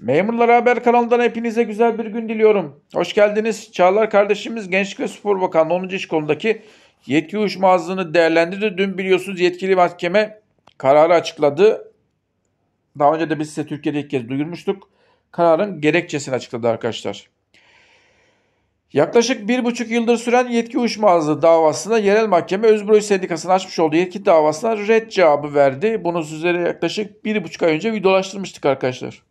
Memurlara Haber kanalından hepinize güzel bir gün diliyorum. Hoş geldiniz. Çağlar kardeşimiz Gençlik ve Spor Bakanlığı 10. iş konudaki yetki uyuşmazlığını değerlendirdi. Dün biliyorsunuz yetkili mahkeme kararı açıkladı. Daha önce de biz size Türkiye'de ilk kez duyurmuştuk. Kararın gerekçesini açıkladı arkadaşlar. Yaklaşık bir buçuk yıldır süren yetki uyuşmazlığı davasında yerel mahkeme Özbroy Sendikası'nın açmış olduğu yetki davasına red cevabı verdi. Bunu sizlere yaklaşık bir buçuk ay önce videolaştırmıştık arkadaşlar.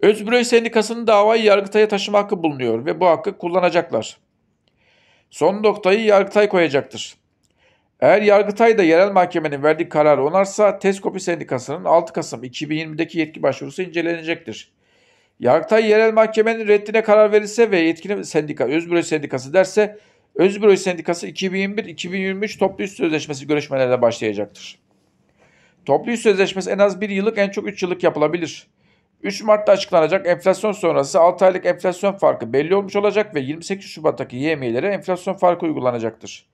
Özbüröy Sendikası'nın davayı Yargıtay'a taşıma hakkı bulunuyor ve bu hakkı kullanacaklar. Son noktayı Yargıtay koyacaktır. Eğer Yargıtay da yerel mahkemenin verdiği kararı onarsa Teskopi Sendikası'nın 6 Kasım 2020'deki yetki başvurusu incelenecektir. Yargıtay yerel mahkemenin reddine karar verirse ve yetkili sendika Özbüröy Sendikası derse Özbüröy Sendikası 2021-2023 toplu üst sözleşmesi görüşmelerine başlayacaktır. Toplu üst sözleşmesi en az 1 yıllık en çok 3 yıllık yapılabilir. 3 Mart'ta açıklanacak enflasyon sonrası 6 aylık enflasyon farkı belli olmuş olacak ve 28 Şubat'taki YMİ'lere enflasyon farkı uygulanacaktır.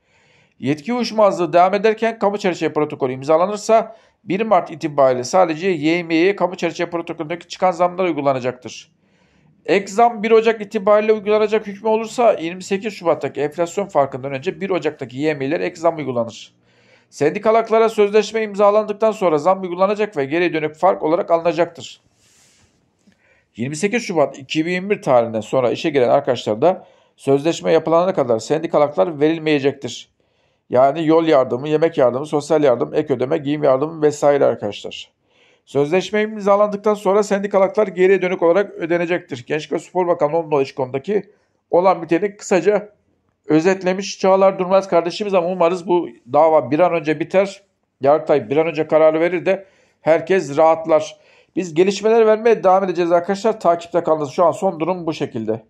Yetki uyuşmazlığı devam ederken kamu çerçeve protokolü imzalanırsa 1 Mart itibariyle sadece YMİ'ye kamu çerçeve protokolündeki çıkan zamlar uygulanacaktır. Ek zam 1 Ocak itibariyle uygulanacak hükmü olursa 28 Şubat'taki enflasyon farkından önce 1 Ocak'taki YMİ'ler ek zam uygulanır. Sendikalıklara sözleşme imzalandıktan sonra zam uygulanacak ve geri dönük fark olarak alınacaktır. 28 Şubat 2021 tarihinden sonra işe giren arkadaşlar da sözleşme yapılana kadar sendikal haklar verilmeyecektir. Yani yol yardımı, yemek yardımı, sosyal yardım, ek ödeme, giyim yardımı vesaire arkadaşlar. Sözleşme imzalandıktan sonra sendikal haklar geriye dönük olarak ödenecektir. Gençlik ve Spor Bakanlığı'nın iş konudaki olan biteni kısaca özetlemiş Çağlar Durmaz kardeşimiz ama umarız bu dava bir an önce biter. Yargıtay bir an önce kararı verir de herkes rahatlar. Biz gelişmeleri vermeye devam edeceğiz arkadaşlar. Takipte kalınız. Şu an son durum bu şekilde.